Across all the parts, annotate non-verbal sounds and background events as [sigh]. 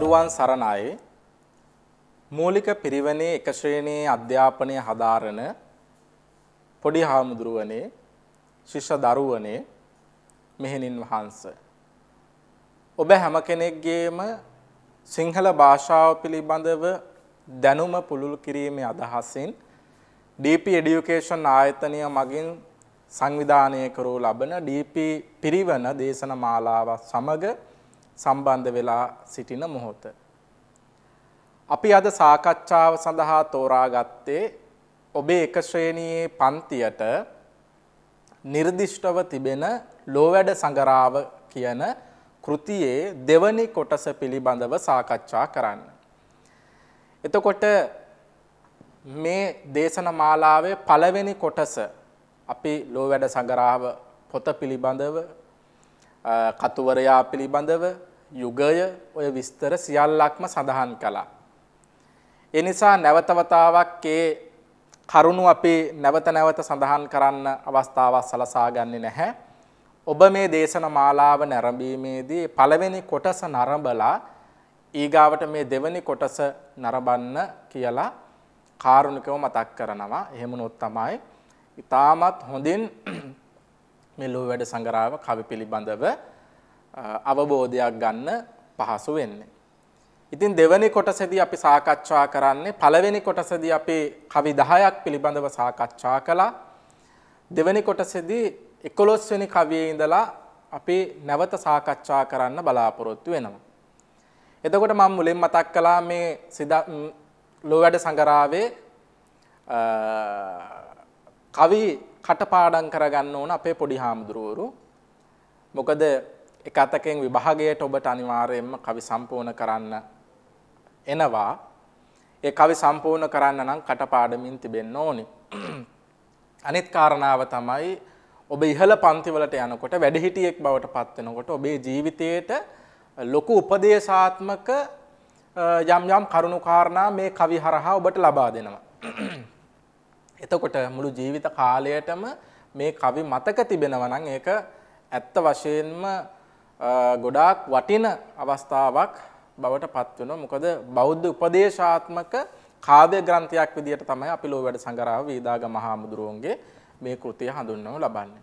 තෙරුවන් සරණයි මූලික පිරිවනේ එක ශ්‍රේණියේ අධ්‍යාපනය හදාරන පොඩි හාමුදුරුවනේ ශිෂ්‍ය දරුවනේ මෙහෙණින් වහන්ස ඔබ හැම කෙනෙක්ගේම සිංහල භාෂාව පිළිබඳව දැනුම පුළුල් කිරීමේ අදහසින් DP Education ආයතනය මගින් සංවිධානය කරෝ ලබන DP පිරිවන දේශන මාලාව සමග සම්බන්ධ වෙලා සිටින මොහොත. අපි අද සාකච්ඡාව සඳහා තෝරාගත්තේ ඔබේ එක ශ්‍රේණියේ පන්තියට නිර්දිෂ්ටව තිබෙන ලෝවැඩ සඟරාව කියන කෘතියේ දෙවනි කොටස පිළිබඳව සාකච්ඡා කරන්න. එතකොට මේ දේශන මාලාවේ පළවෙනි කොටස අපි ලෝවැඩ සඟරාව පොත පිළිබඳව කතුවරයා පිළිබඳව යුගය ඔය විස්තර සියල්ලක්ම සඳහන් කළා. එනිසා නැවතවතාවක් ඒ කරුණු අපේ නැවත නැවත සඳහන් කරන්න අවස්ථාවක් සලසා ගන්නේ නැහැ. ඔබ මේ දේශන මාලාව නැරඹීමේදී පළවෙනි කොටස නරඹලා ඊගාවට මේ දෙවැනි කොටස නරඹන්න කියලා කාරුණිකව මතක් කරනවා. එහෙම නොත් තමයි ඊටමත් හොඳින් මෙලොව වැඩ සංග්‍රහව කවි පිළිබඳව අවබෝධයක් ගන්න පහසු වෙන්නේ. ඉතින් දෙවැනි කොටසදී අපි සාකච්ඡා කරන්නේ පළවෙනි කොටසදී අපි කවි 10ක් පිළිබඳව සාකච්ඡා කළා. දෙවැනි කොටසදී 11 වෙනි කවියේ ඉඳලා අපි නැවත සාකච්ඡා කරන්න බලාපොරොත්තු වෙනවා. එතකොට මම මුලින් මතක් කළා මේ ලෝවැඩ සංගරාවේ කවි කටපාඩම් කරගන්න ඕන අපේ පොඩි හාමුදුරුවරු. මොකද එක අතකෙන් විභාගයට ඔබට අනිවාර්යයෙන්ම කවි සම්පූර්ණ කරන්න එනවා. ඒ කවි සම්පූර්ණ කරන්න නම් කටපාඩමින් තිබෙන්න ඕනි. [clears throat] අනිත් කාරණාව තමයි ඔබ ඉහළ පන්තිවලට යනකොට වැඩහිටියෙක් බවට පත් වෙනකොට ඔබේ ජීවිතයේට ලොකු උපදේශාත්මක යම් යම් කරුණු කාරණා මේ කවි හරහා ඔබට ලබා දෙනවා. [clears throat] එතකොට මුළු ජීවිත කාලයටම මේ කවි මතක තිබෙනවා නම් ඒක ඇත්ත වශයෙන්ම ගොඩාක් වටින අවස්ථාවක් බවට පත්වන මොකද බෞද්ධ උපදේශාත්මක කාව්‍ය ග්‍රන්ථයක් විදිහට තමයි අපි ලෝ වැඩ සංගරාව වේදාගම හාමුදුරුවන්ගේ මේ කෘතිය හඳුන්වනු ලබන්නේ.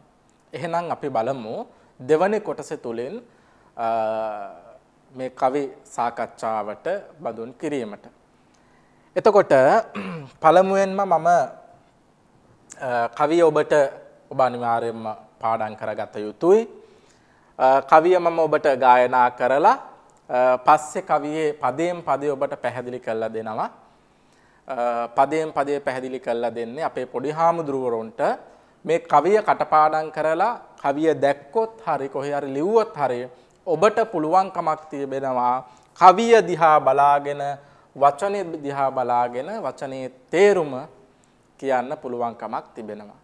එහෙනම් අපි බලමු දෙවනි කොටස තුලින් මේ කවි සාකච්ඡාවට බඳුන් කිරීමට. එතකොට [clears throat] පළමුවෙන්ම මම කවිය ඔබට ඔබ අනිවාර්යයෙන්ම පාඩම් කරගත යුතුයි. කවිය මම ඔබට ගායනා කරලා පස්සේ කවියේ පදයෙන් පදේ ඔබට පැහැදිලි කරලා දෙනවා. පදයෙන් පදේ පැහැදිලි කරලා දෙන්නේ අපේ පොඩි හාමුදුරුවරුන්ට මේ කවිය කටපාඩම් කරලා කවිය දැක්කොත් හරි කොහේ හරි ලිව්වොත් හරි ඔබට පුළුවන්කමක් තිබෙනවා කවිය දිහා බලාගෙන වචනේ දිහා බලාගෙන වචනේ තේරුම කියන්න පුළුවන්කමක් තිබෙනවා.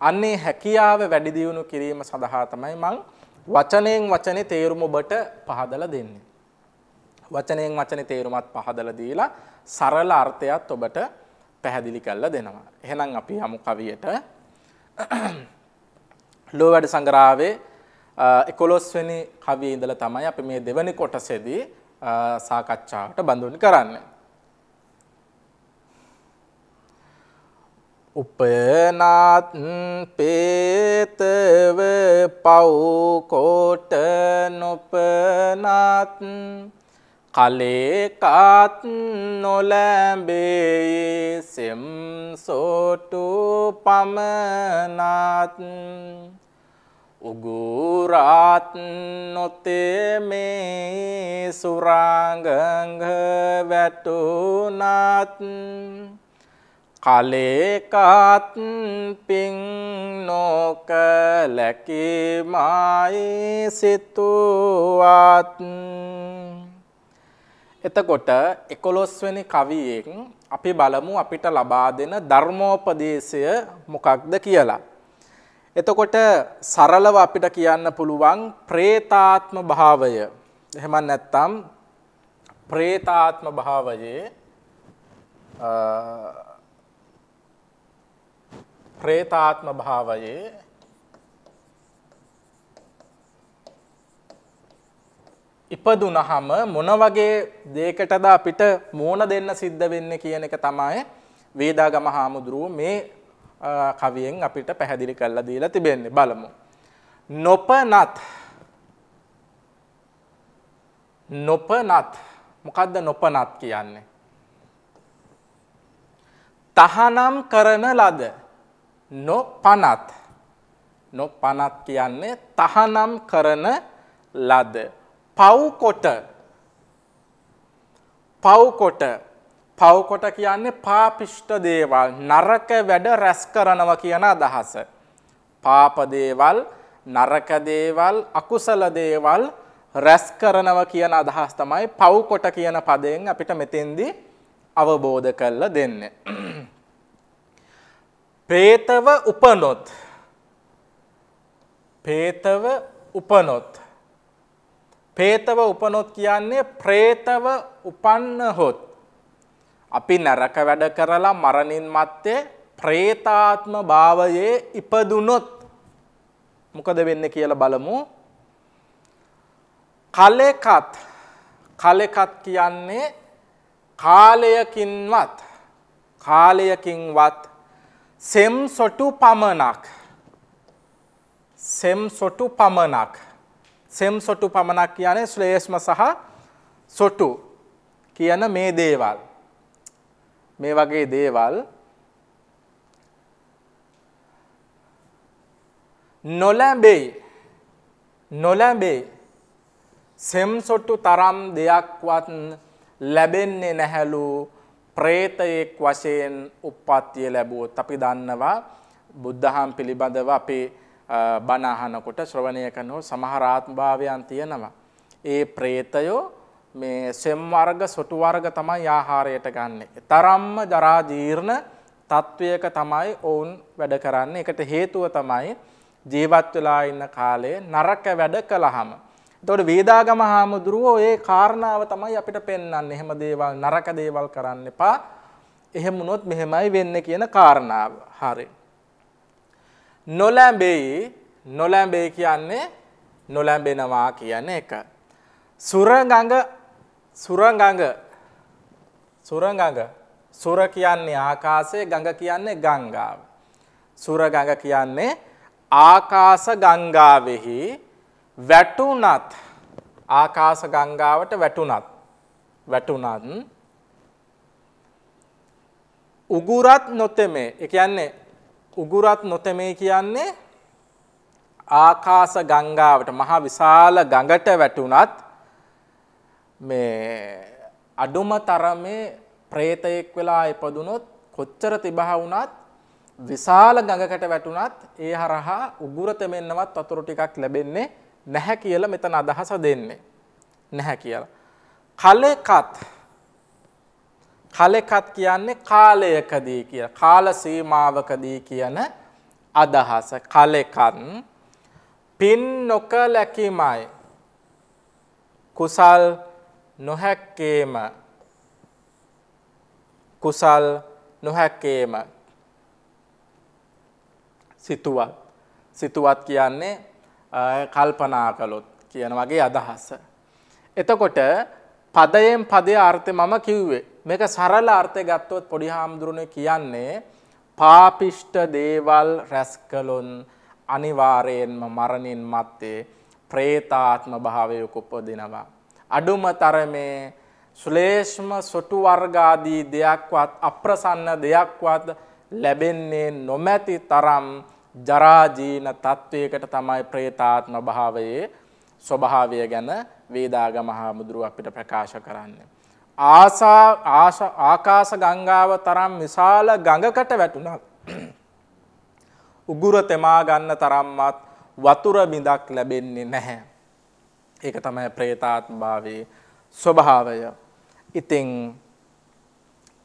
අන්නේ හැකියාව වැඩි දියුණු කිරීම සඳහා තමයි මම වචනයෙන් වචනේ තේරුම ඔබට පහදලා දෙන්නේ. වචනයෙන් වචනේ තේරුමත් පහදලා දීලා සරල අර්ථයත් ඔබට පැහැදිලි කරලා දෙනවා. එහෙනම් අපි යමු කවියට. [clears throat] ලෝ වැඩ සංග්‍රහාවේ 11 වෙනි කවියේ ඉඳලා තමයි අපි මේ දෙවෙනි කොටසේදී සාකච්ඡාවට බඳුන් කරන්නේ. උපයනත් පේතව පව්කොට නොපනත් කලේකත් නොලැඹේ සෙම් සෝටු පමනත් උගුරාත් නොතේ මේ සුරාගංග වැටුනත් කලේකත් පිං නොක ලැකීමයි සිතුවත් එතකොට 11 වෙනි කවියෙන් අපි බලමු අපිට ලබා දෙන ධර්මෝපදේශය මොකක්ද කියලා. එතකොට සරලව අපිට කියන්න පුළුවන් പ്രേතාත්ම භාවය. එහෙම නැත්නම් പ്രേතාත්ම භාවයේ ප්‍රේතාත්ම භාවයේ ඉපදුනහම මොන වගේ දෙයකටද අපිට මෝන දෙන්න සිද්ධ වෙන්නේ කියන එක තමයි වේදාගම හාමුදුරුව මේ කවියෙන් අපිට පැහැදිලි කරලා දීලා තිබෙන්නේ බලමු. නොපනත් නොපනත් මොකද්ද නොපනත් කියන්නේ? තහනම් කරන ලද නොපනත් නොපනත් කියන්නේ තහනම් කරන ලද පව්කොට පව්කොට පව්කොට කියන්නේ පාපිෂ්ඨ දේවල් නරක වැඩ රැස් කරනවා කියන අදහස. පාප දේවල් නරක දේවල් අකුසල දේවල් රැස් කරනවා කියන අදහස් තමයි පව්කොට කියන පදයෙන් අපිට මෙතෙන්දී අවබෝධ කරලා දෙන්නේ. ප්‍රේතව උපනොත් ප්‍රේතව උපනොත් ප්‍රේතව උපනොත් කියන්නේ ප්‍රේතව උපන්නහොත් අපි නරක වැඩ කරලා මරණින් මත්තේ ප්‍රේතාත්ම භාවයේ ඉපදුනොත් මොකද වෙන්නේ කියලා බලමු කලෙකත් කලෙකත් කියන්නේ කාලයකින්වත් කාලයකින්වත් සෙම් සොටු පමණක් සෙම් සොටු පමණක් සෙම් සොටු පමණක් කියන්නේ ශ්ලේෂ්ම සහ සොටු කියන මේ දේවල් මේ වගේ දේවල් නොලැබේ නොලැබේ සෙම්සොට්ටු තරම් දෙයක්වත් ලැබෙන්නේ නැහැලු ප්‍රේතයෙක් වශයෙන් උප්පත්තිය ලැබුවොත් අපි දන්නවා බුද්ධහම් පිළිබඳව අපේ බණ අහනකොට ශ්‍රවණය කරනෝ සමහර ආත්මභාවයන් තියෙනවා. ඒ ප්‍රේතයෝ මේ සෙම් වර්ග සොටු වර්ග තමයි ආහාරයට ගන්න. තරම්ම ජරා ජීර්ණ තත්වයක තමයි ඔවුන් වැඩ කරන්නේ. ඒකට හේතුව තමයි ජීවත් වෙලා ඉන්න කාලේ නරක වැඩ කළාම එතකොට වේදාගම හාමුදුරුවෝ ඒ කාරණාව තමයි අපිට පෙන්වන්නේ. එහෙම දේවල් නරක දේවල් කරන්න එපා. එහෙම වුණොත් මෙහෙමයි වෙන්නේ කියන කාරණාව. හරි. නොලැඹෙයි නොලැඹෙයි කියන්නේ නොලැඹෙනවා කියන එක. සුරගඟ සුරගඟ සුරගඟ සුර කියන්නේ ආකාශය ගඟ කියන්නේ ගංගාව. සුරගඟ කියන්නේ ආකාශ ගංගාවෙහි වැටුනත් ආකාශ ගංගාවට වැටුනත් වැටුනත් උගුරත් නොතෙමේ ඒ කියන්නේ උගුරත් නොතෙමේ කියන්නේ ආකාශ ගංගාවට මහා විශාල ගඟට වැටුනත් මේ අඩුම තරමේ ප්‍රේතයෙක් වෙලා ඉපදුනොත් කොච්චර තිබහ වුණත් විශාල ගඟකට වැටුනත් ඒ හරහා උගුර තෙමෙන්නවත් වතුර ටිකක් ලැබෙන්නේ නැහැ කියලා මෙතන අදහස දෙන්නේ. නැහැ කියලා. කලෙකත් කලෙකත් කියන්නේ කාලයකදී කියලා. කාල සීමාවකදී කියන අදහස. කලෙකත් පින් නොකලැකීමයි. කුසල් නොහැක්කේම කුසල් නොහැක්කේම සිතුවත් සිතුවත් කියන්නේ කල්පනා කළොත් කියන වගේ අදහස. එතකොට පදයෙන් පදේ අර්ථය මම කිව්වේ මේක සරල අර්ථය ගත්තොත් පොඩි හාමුදුරනේ කියන්නේ පාපිෂ්ට දේවල් රැස් කළොන් අනිවාර්යෙන්ම මරණින් මත්තේ ප්‍රේතාත්ම භාවයක උපදිනවා. අඩුම තරමේ සුලේෂ්ම සොටු වර්ග ආදී දෙයක්වත් අප්‍රසන්න දෙයක්වත් ලැබෙන්නේ නොමැති තරම් ජරාජීන තත්ත්වයකට තමයි ප්‍රේතාත්ම භාවයේ ස්වභාවය ගැන වේදාගම හාමුදුරුව අපිට ප්‍රකාශ කරන්න. ආසා ආකාශ ගංගාව තරම් විශාල ගඟකට වැටුණක්. [clears throat] උගුර තෙමා ගන්න තරම්මත් වතුර බිඳක් ලැබෙන්නේ නැහැ. ඒක තමයි ප්‍රේතාත්ම භාවයේ ස්වභාවය. ඉතින්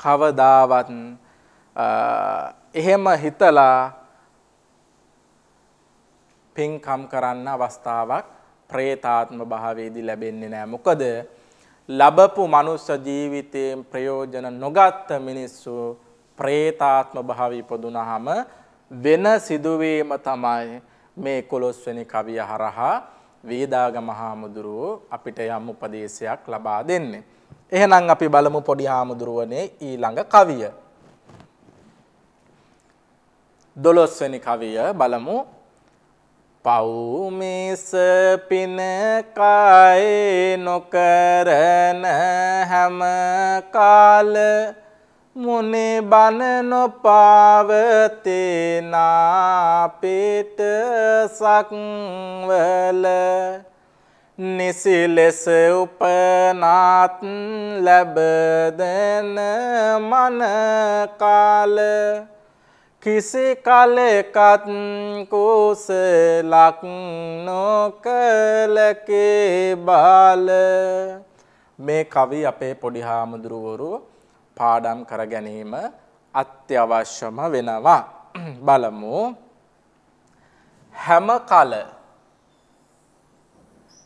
කවදාවත් එහෙම හිතලා පින්කම් කරන්න අවස්ථාවක් ප්‍රේතාත්ම භාවයේදී ලැබෙන්නේ නැහැ. මොකද ලැබපු මනුස්ස ජීවිතයෙන් ප්‍රයෝජන නොගත් මිනිස්සු ප්‍රේතාත්ම භාවය ඉපදුනහම වෙන සිදුවීම තමයි මේ 11 වෙනි කවිය හරහා වේදාගම හාමුදුරුවෝ අපිට යම් උපදේශයක් ලබා දෙන්නේ. එහෙනම් අපි බලමු පොඩි හාමුදුරුවනේ ඊළඟ කවිය. 12 වෙනි කවිය බලමු පෞමිස පින කායේ නොකරන හැම කාල මුනේ බන නොපාවතේනා පිට සක්වල නිසි ලෙස උපනාත් ලැබදන මන කාල කිසි කලෙකත් කුසලක් නොකලකේ බාල මේ කවි අපේ පොඩි හාමුදුරුවරු පාඩම් කර ගැනීම අත්‍යවශ්‍යම වෙනවා [clears throat] බලමු හැම කල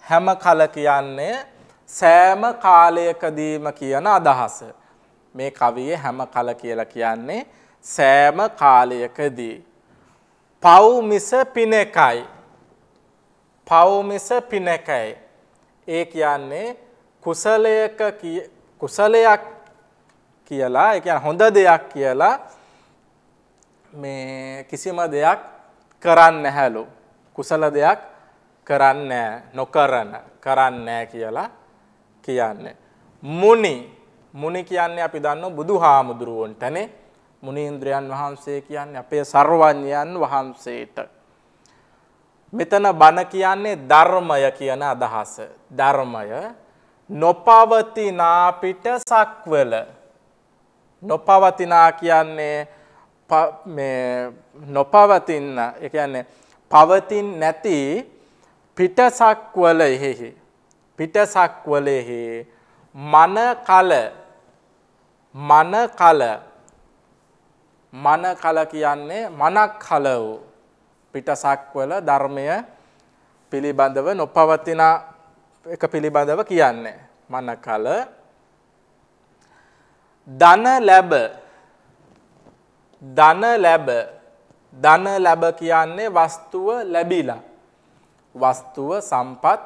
හැම කල කියන්නේ සෑම කාලයකදීම කියන අදහස මේ කවියේ හැම කල කියලා කියන්නේ සෑම කාලයකදී. පව්මිස පිනකයි. පව්මිස පිනකයි. ඒ කියන්නේ කුසලයක කුසලයක් කියලා එක හොඳ දෙයක් කියලා මේ කිසිම දෙයක් කරන්න හැලු. කුසල දෙයක් කරන්න නොකරන කරන්න කියලා කියන්නේ. මුනි මුනි කියන්නේ අපි දන්න බුදු හාමුදුරුවන්ටනේ මුනීන්ද්‍රයන් වහන්සේ කියන්නේ අපේ ਸਰවඥයන් වහන්සේට. මෙතන බණ කියන්නේ ධර්මය කියන අදහස. ධර්මය නොපවතිනා පිට සක්වල නොපවතිනා කියන්නේ මේ නොපවතින ඒ කියන්නේ පවතින් නැති පිටසක්වල එහෙහි පිටසක්වලෙහි මන කල මන කල මන කල කියන්නේ මනක් කල වූ පිටසක්වල ධර්මය පිළිබඳව නොපවතින එක පිළිබඳව කියන්නේ මන කල ධන ලැබ ධන ලැබ ධන ලැබ කියන්නේ වස්තුව ලැබිලා වස්තුව සම්පත්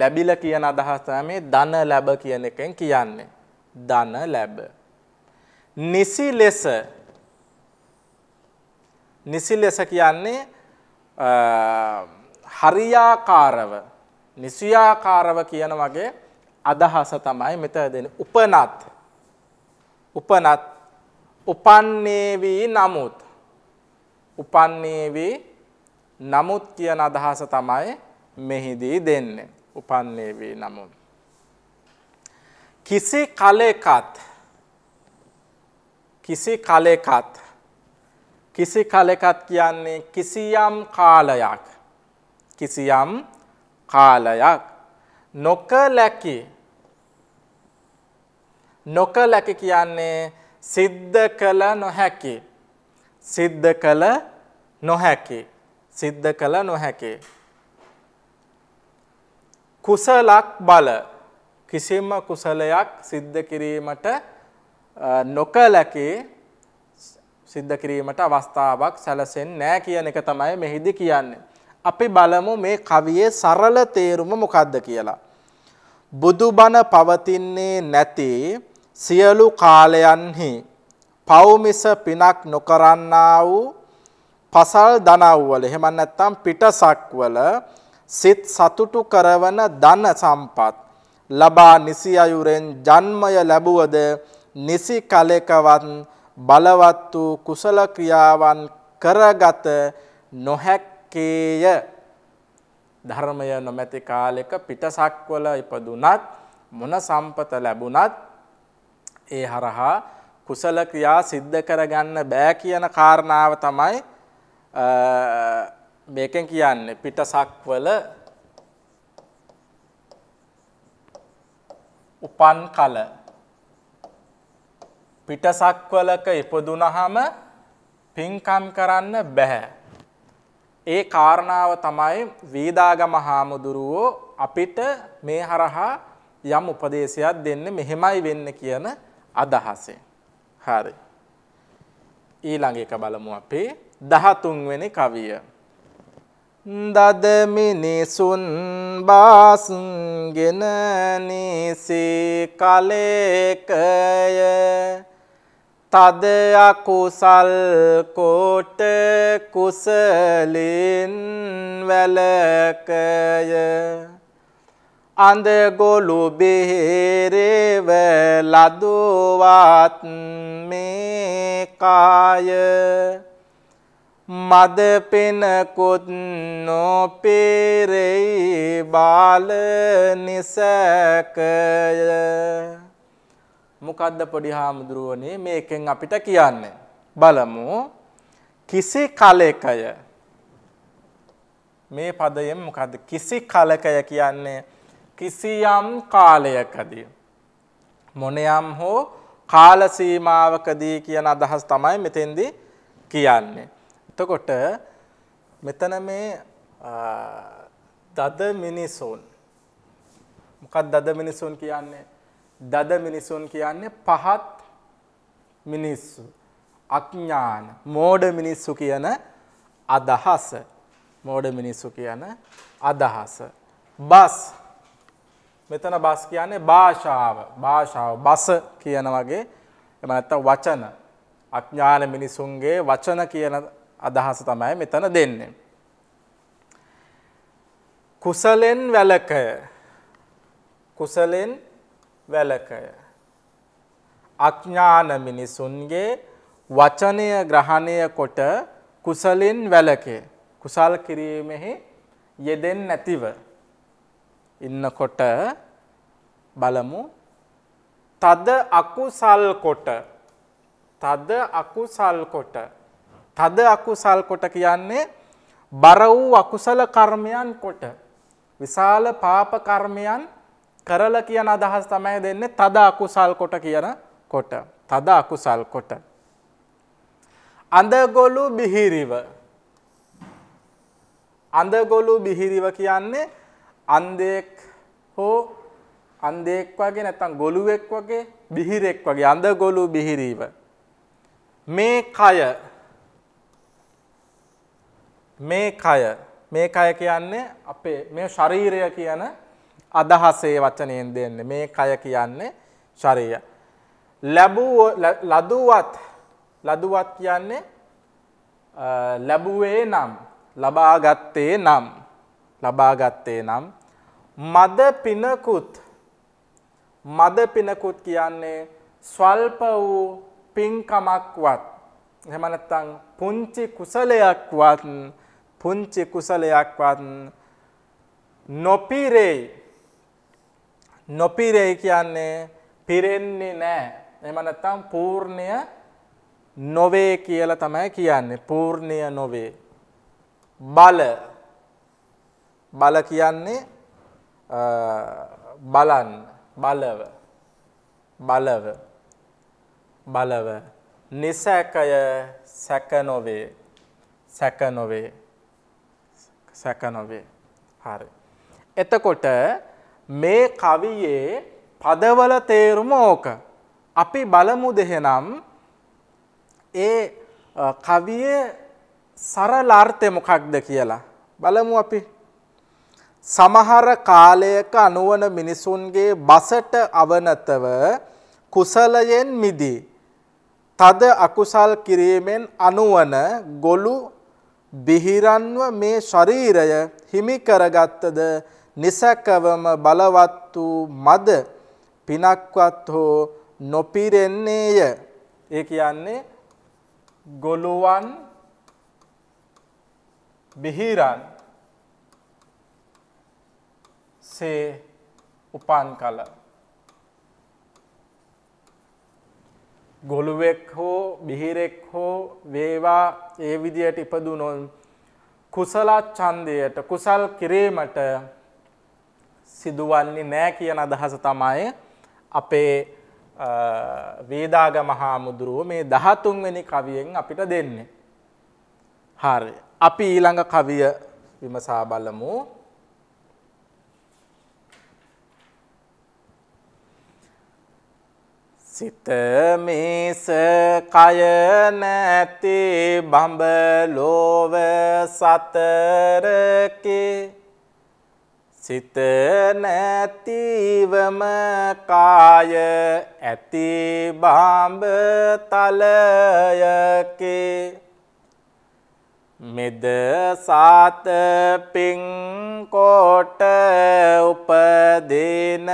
ලැබිලා කියන අදහස තමයි ධන ලැබ කියන එකෙන් කියන්නේ ධන ලැබ නිසි ලෙස නිසි ලෙස කියන්නේ හරියාකාරව නිසියාකාරව කියන වගේ අදහස තමයි මෙතන දෙන්නේ උපනත් උපනත් උපන්නේ වී නමුත් උපන්නේ වී නමුත් කියන අදහස තමයි මෙහිදී දෙන්නේ උපන්නේ වී නමුත් කිසි කලෙකත් කිසි කලෙකත් කිසි කලෙකත් කියන්නේ කිසියම් කාලයක් කිසියම් කාලයක් නොකලැකි නොකලැකි කියන්නේ සිද්ධ කළ නොහැකි සිද්ධ කළ නොහැකි සිද්ධ කළ නොහැකි කුසලක් බල කිසිම කුසලයක් සිද්ධ කිරීමට නොකලැකි සිද්ධ කිරීමට අවස්ථාවක් සැලසෙන්නේ නැහැ කියන එක තමයි මෙහිදී කියන්නේ. අපි බලමු මේ කවියේ සරල තේරුම මොකක්ද කියලා. බුදුබණ පවතින්නේ නැති සියලු කාලයන්හි පෞමිස පිනක් නොකරන්නා වූ පසල් දනව්වල එහෙම නැත්නම් පිටසක්වල සිත් සතුටු කරවන ධන සම්පත් ලබා නිසි අයුරෙන් ජන්මය ලැබුවද නිසි කලෙකවත් බලවත් වූ කුසල ක්‍රියාවන් කරගත නොහැක්කේය ධර්මය නොමැති කාලෙක පිටසක්වල ඉපදුනත් මොන සම්පත ලැබුණත් ඒ හරහා කුසල ක්‍රියා සිද්ධ කරගන්න බෑ කියන කාරණාව තමයි මේකෙන් කියන්නේ පිටසක්වල උපන් කල පිටසක්වලක ඉපදුනහම පින්කම් කරන්න බෑ. ඒ කාරණාව තමයි වීදාගම හාමුදුරුවෝ අපිට මේ හරහා යම් උපදේශයක් දෙන්න මෙහෙමයි වෙන්න කියන අදහසෙන්. හරි. ඊළඟ එක බලමු අපේ 13 වෙනි කවිය. දද මිනිසුන් බාස්ගෙන නිසී කලේකය තද අකුසල් කොට කුසලින් වැලකය අඳ ගොළු බෙහෙරේව ලදුවත් මේ කාය මද පෙනකොත් නොපෙරෙයි බාල නිසකය මොකද්ද පොඩි හාමුදුරුවනේ මේකෙන් අපිට කියන්නේ බලමු කිසි කලකය මේ පදයෙන් මොකද්ද කිසි කලකය කියන්නේ කිසියම් කාලයකදී මොනියම් හෝ කාල සීමාවකදී කියන අදහස් තමයි මෙතෙන්දී කියන්නේ එතකොට මෙතන මේ දද මිනිසුන් මොකක්ද දද මිනිසුන් කියන්නේ දද මිනිසුන් කියන්නේ පහත් මිනිස්සු. අඥාන මෝඩ මිනිස්සු කියන අදහස. මෝඩ මිනිස්සු කියන අදහස. බස් මෙතන බස් කියන්නේ භාෂාව භාෂාව බස කියන වගේ එහෙම නැත්නම් වචන අඥාන මිනිසුන්ගේ වචන කියන අදහස තමයි මෙතන දෙන්නේ කුසලෙන් වැළක කුසලෙන් වැලකය. අඥාන මිනිසුන්ගේ වචනය ග්‍රහණය කොට කුසලින් වැලකේ. කුසල් කිරීමෙහි යෙදෙන් නැතිව. ඉන්නකොට බලමු තද අකුසල් කොට තද අකුසල් කොට තද අකුසල් කොට කියන්නේ බර වූ අකුසල කර්මයන් කොට විශාල පාප කර්මයන් කරල කියන අදහස් තමයි දෙන්නේ තද අකුසල් කොට කියන කොට. තද අකුසල් කොට. අඳගොලු බිහිරිව. අඳගොලු බිහිරිව කියන්නේ අන්දෙක් හෝ අන්දෙක් වගේ නැත්නම් ගොළුවෙක් වගේ බිහිරෙක් වගේ අඳගොලු බිහිරිව. මේ කය මේ කය මේ කය කියන්නේ අපේ මේ ශරීරය කියන අදහසේ වචනයෙන් දෙන්නේ මේ කය කියන්නේ ශරීරය. ලැබුව ලදුවත් ලදුවත් කියන්නේ ලැබුවේ නම් ලබාගත්තේ නම් ලබාගත්තේ නම් මද පිනකුත් මද පිනකුත් කියන්නේ ස්වල්ප වූ පින්කමක්වත් එහෙම නැත්නම් පුංචි කුසලයක්වත් පුංචි කුසලයක්වත් නොපිරේ නොපිරේ කියන්නේ පිරෙන්නේ නැහැ. එහෙම නැත්නම් පූර්ණය නොවේ කියලා තමයි කියන්නේ. පූර්ණය නොවේ. බල බල කියන්නේ බලන් බලව බලව බලව නිසැකය සැක නොවේ සැක නොවේ සැක නොවේ හරි එතකොට මේ කවියේ පදවල තේරුම ඕක. අපි බලමු දෙහෙනම් ඒ කවියේ සරල අර්ථය මොකක්ද කියලා. බලමු අපි. සමහර කාලයක අනුවන මිනිසුන්ගේ බසට අවනතව කුසලයෙන් මිදී. තද අකුසල් කිරීමෙන් අනුවන ගොළු බිහිරන්ව මේ ශරීරය හිමි කරගත්තද නිසකවම බලවත් වූ මද පිනක්වත් හෝ නොපිරෙන්නේය. ඒ කියන්නේ ගොළුවන් බිහිරන් සේ උපන් කල ගොළුවෙක් හෝ බිහිරෙක් හෝ වේවා ඒ විදියට ඉපදුනොත් කුසල ඡන්දයට කුසල් කිරීමට සිදුවන්නේ නෑ කියන අදහස තමයි අපේ වේදාග මහා මුදුරුව මේ 13 වෙනි කවියෙන් අපිට දෙන්නේ. හරි. අපි ඊළඟ කවිය විමසා බලමු. සිත මේස කය නැති බඹ ලෝව සතරකේ සිත නැතිවම කාය ඇති බාඹ තලයකේ මෙද සාත පිං කොට උපදින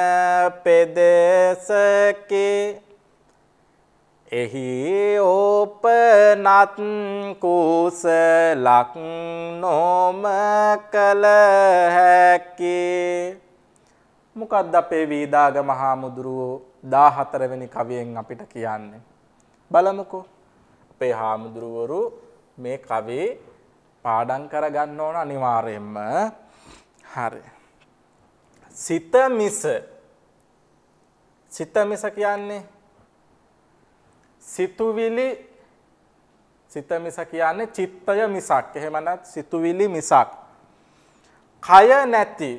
පෙදෙසකේ එහි ඕපනත් කුසලක් නොම කල හැකි මොකක්ද අපේ වීදාග මහා මුදුරුවෝ 14 වෙනි කවියෙන් අපිට කියන්නේ බලමුකෝ අපේ හාමුදුරුවරු මේ කවේ පාඩම් කරගන්න ඕන අනිවාර්යයෙන්ම හරි සිත මිස සිත මිස කියන්නේ සිතුවිලි සිත මිස කියන්නේ චිත්තය මිසක් එහෙම නැත් සිතුවිලි මිසක් කය නැති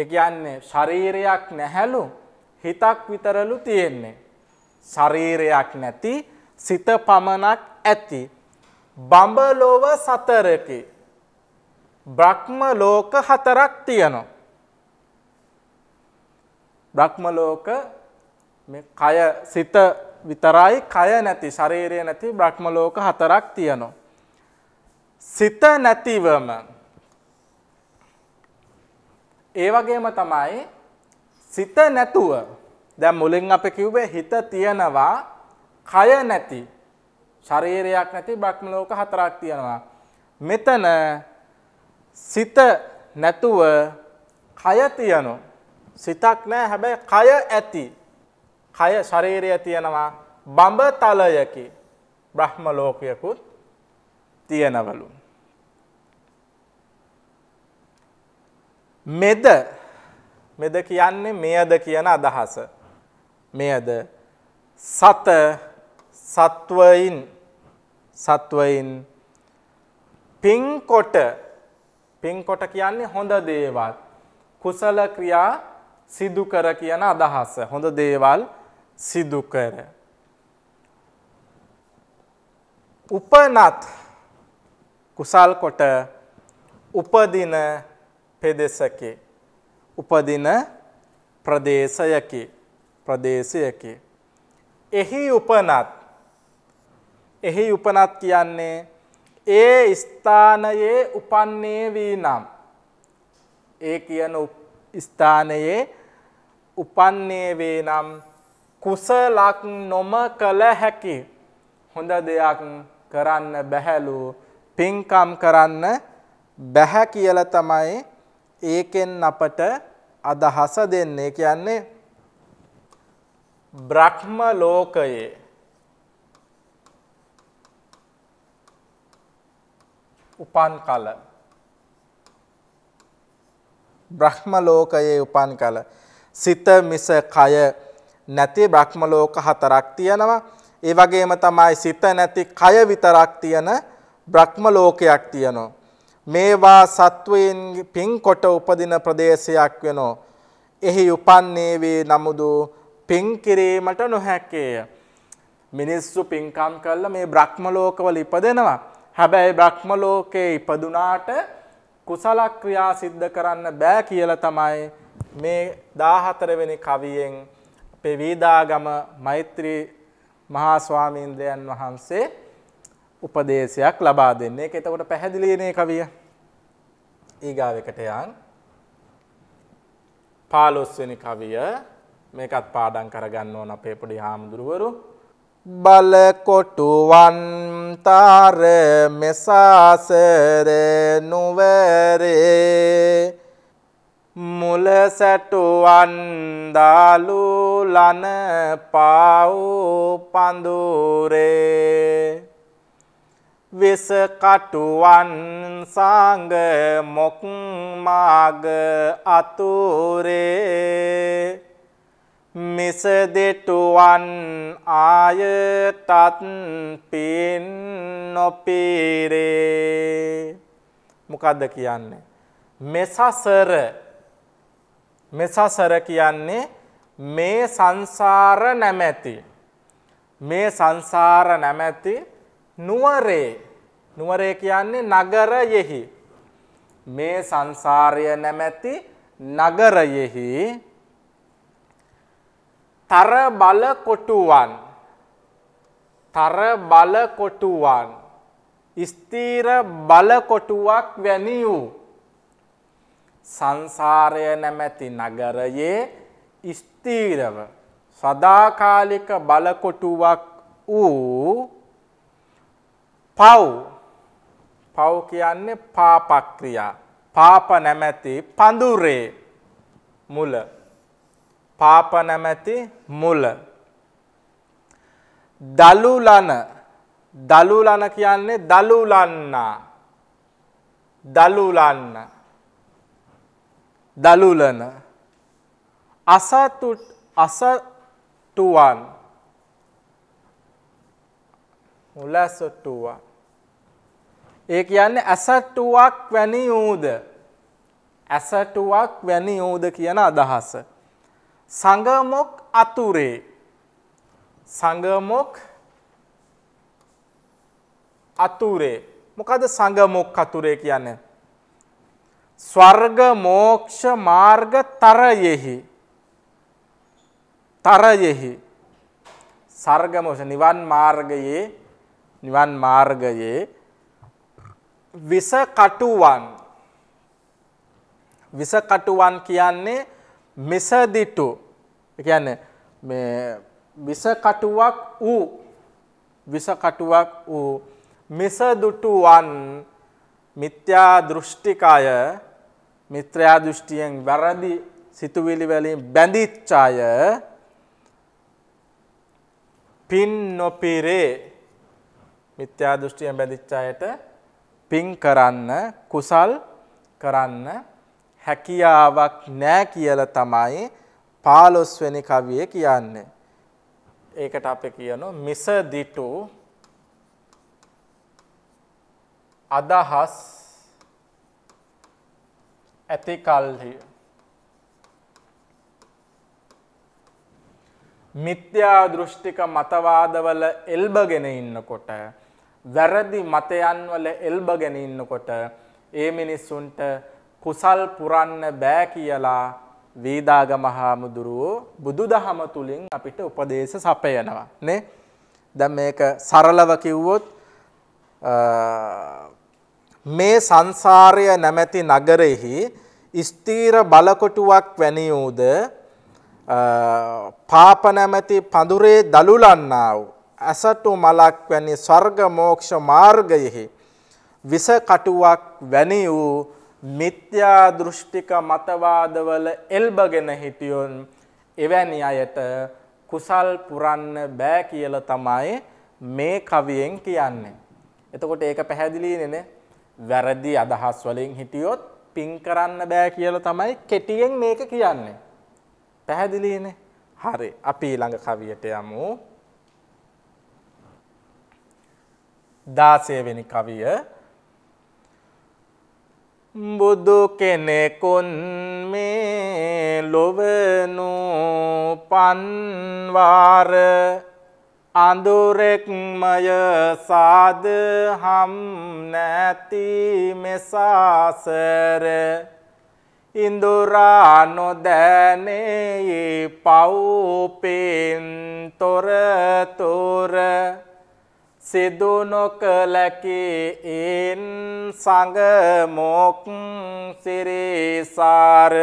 ඒ කියන්නේ ශරීරයක් නැහැලු හිතක් විතරලු තියෙන්නේ ශරීරයක් නැති සිත පමණක් ඇති බඹලොව සතරකි බ්‍රහ්ම ලෝක හතරක් තියෙනවා බ්‍රහ්ම ලෝක මේ කය සිත විතරයි කය නැති ශරීරය නැති බ්‍රහ්ම ලෝක හතරක් තියෙනවා. සිත නැතිවම ඒ වගේම තමයි සිත නැතුව දැන් මුලින් අපි කිව්වේ හිත තියනවා කය නැති ශරීරයක් නැති බ්‍රහ්ම ලෝක හතරක් තියෙනවා. මෙතන සිත නැතුව කය තියෙනවා. සිතක් නැහැ හැබැයි කය ඇති කය ශරීරය තියෙනවා බඹතලයකි බ්‍රහ්ම ලෝකයකුත් තියෙනවලු. මෙද මෙද කියන්නේ මෙයද කියන අදහස. මෙයද සත සත්වයින් සත්වයින් පින්කොට පින්කොට කියන්නේ හොඳ දේවල් කුසල ක්‍රියා සිදු කර කියන අදහස. හොඳ දේවල් සිදු කර. උපනත් කුසල් කොට උපදින පෙදෙසකි. උපදින ප්‍රදේශයකි ප්‍රදේශයකි. එහි උපනත් එහි උපනත් කියන්නේ ඒ ස්ථානයේ උපන්නේ වී නම්. ඒ කියන ස්ථානයේ උපන්නේ වේ නම් කුසලක් නොම කළ හැකි. හොඳ දෙයක් කරන්න බැහැලු පින්කම් කරන්න බැහැ කියල තමයි ඒකෙන් අපට අදහස දෙන්නේ කියන්නේ බ්‍රහ්ම ලෝකයේ උපන් කල බ්‍රහ්ම ලෝකයේ උපන් කල සිත මිස කය නැති බ්‍රහ්ම ලෝක හතරක් තියෙනවා. ඒ වගේම තමයි සිත නැති කය විතරක් තියෙන බ්‍රහ්ම ලෝකයක් තියෙනවා. මේවා සත්වයන් පින්කොට උපදින ප්‍රදේශයක් වෙනෝ. එහි උපන්නේ වේ නමුදු පින් කිරීමට නොහැකේය. මිනිස්සු පින්කම් කළා මේ බ්‍රහ්ම ලෝකවල ඉපදෙනවා. හැබැයි බ්‍රහ්ම ලෝකේ ඉපදුනාට කුසල ක්‍රියා සිද්ධ කරන්න බෑ කියලා තමයි මේ 14 වෙනි කවියෙන් අපේ වීදාගම මෛත්‍රී මහා ස්වාමීන්ද්‍රයන් වහන්සේ උපදේශයක් ලබා දෙන්නේ. ඒක එතකොට පැහැදිලිනේ කවිය. ඊගාව එකට යන් 15 වෙනි කවිය මේකත් පාඩම් කරගන්න ඕන අපේ පොඩි හාමුදුරුවරු. බලකොටුවන් තර මෙසාසර නුවරේ මුල සැටුවන් දාලු ලන පාවු පඳුරේ විස කටුවන් සංග මොක් මාග අතුරේ මිස දෙටුවන් ආයතත් පින් නොපිරේ මොකද්ද කියන්නේ මෙසසර මෙසසර කියන්නේ මේ සංසාර නැමැති මේ සංසාර නැමැති නුවරේ නුවරේ කියන්නේ නගරයෙහි මේ සංසාරය නැමැති නගරයෙහි තර බල කොටුවන් තර බල කොටුවන් ස්ථීර බල කොටුවක් වැනි වූ සංසාරය නැමැති නගරයේ ස්ථීරව සදාකාලික බලකොටුවක් වූ පව් පව් කියන්නේ පාපක්‍රියා පාප නැමැති පඳුරේ මුල පාප නැමැති මුල දලුලන දලුලන කියන්නේ දලුලන්නා දලුලන්නා දළුලන අසතු අසතුවන් මුලසතුවා ඒ කියන්නේ ඇසටුවක් වැනි යූද ඇසටුවක් වැනි යූද කියන අදහස සංගමොක් අතුරේ සංගමොක් අතුරේ මොකද සංගමොක් අතුරේ කියන්නේ ස්වර්ග මෝක්ෂ මාර්ග තරයෙහි තරයෙහි සර්ගමෝෂ නිවන් මාර්ගයේ නිවන් මාර්ගයේ විස කටුවන් විස කටුවන් කියන්නේ මිසදිටු කියන්නේ මේ විස කටුවක් ඌ විස කටුවක් ඌ මිසදුටුවන් මිත්‍යා දෘෂ්ටිකය මිත්‍රයා දෘෂ්ටියෙන් වැරදි සිතුවිලි වලින් බැඳිච්ච අය පින් නොපිරේ මිත්‍යා දෘෂ්ටියෙන් බැඳිච්ච අයට පින් කරන්න කුසල් කරන්න හැකියාවක් නැහැ කියලා තමයි 15 වෙනි කවියේ කියන්නේ. ඒකට අපි කියනෝ මිස දිටු අදහස් ඇති කල්හි. මිත්‍යා දෘෂ්ටික මතවාදවල එල්බගෙන ඉන්නකොට වැරදි මතයන්වල එල්බගෙන ඉන්නකොට ඒ මිනිස්සුන්ට කුසල් පුරන්න බෑ කියලා වේදාගම හාමුදුරුවෝ බුදුදහම තුලින් අපිට උපදේශ සපයනවා නේ දැන් මේක සරලව කිව්වොත් මේ සංසාරය නැමැති නගරෙහි ස්ථීර බලකොටුවක් වැනියෝද පාප නැමැති පඳුරේ දලුලන්නා වූ අසතු මලක් වැනි ස්වර්ග මෝක්ෂ මාර්ගයෙහි විස කටුවක් වැනි වූ මිත්‍යා දෘෂ්ටික මතවාදවල එල්බගෙන හිටියොන් එවැනි අයට කුසල් පුරන්න බෑ කියලා තමයි මේ කවියෙන් කියන්නේ. එතකොට ඒක පැහැදිලිනේ නේ? වැරදි අදහස් වලින් හිටියොත් පින් කරන්න බෑ කියලා තමයි කෙටියෙන් මේක කියන්නේ. පැහැදිලිනේ? හරි. අපි ඊළඟ කවියට යමු. 16 වෙනි කවිය බුදු කෙනෙකුන් මේ ලොවනු පන්වාර අඳුරෙක්මය සාද හම් නැති මෙසාසර ඉඳුරා නොදැනේ පවුපෙන් තොරතොර සිදු නොකලකේ එන් සඟමොක් සිරේසාර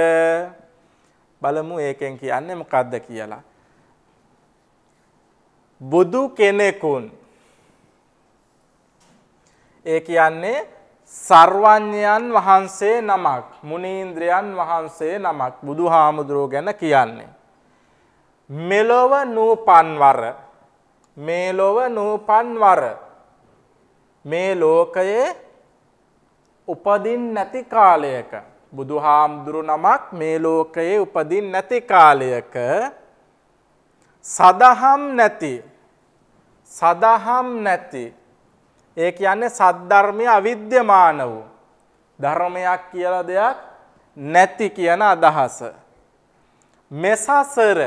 බලමු ඒකෙන් කියන්නේ මොකක්ද කියලා බුදු කෙනෙකුන් ඒ කියන්නේ සර්වඥයන් වහන්සේ නමක් මුනීන්ද්‍රයන් වහන්සේ නමක් බුදුහාමුදුරුවෝ ගැන කියන්නේ මෙලොව නූපන්වර මේලොව නූපන්වර මේ ලෝකයේ උපදින් නැති කාලයක බුදුහාමුදුරු නමක් මේ ලෝකයේ උපදින් නැති කාලයක සදහම් නැති සදහම් නැති ඒ කියන්නේ සද්ධර්මය අවිද්‍යමාන වූ ධර්මයක් කියලා දෙයක් නැති කියන අදහස. මෙසසර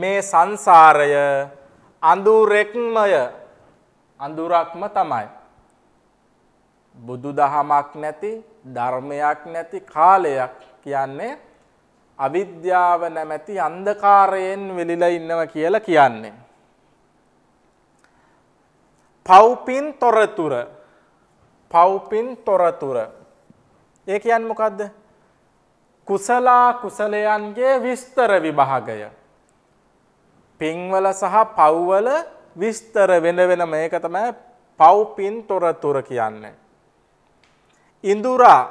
මේ සංසාරය අඳුරෙක්මය අඳුරක්ම තමයි. බුදු දහමක් නැති ධර්මයක් නැති කාලයක් කියන්නේ අවිද්‍යාව නැමැති අන්ධකාරයෙන් වෙලිලා ඉන්නවා කියලා කියන්නේ. පව්පින් තොරතුර පව්පින් තොරතුර ඒ කියන්නේ මොකද්ද කුසලා කුසලයන්ගේ විස්තර විභාගය පින්වල සහ පව්වල විස්තර වෙන වෙන මේක තමයි පව්පින් තොරතුර කියන්නේ ඉඳුරා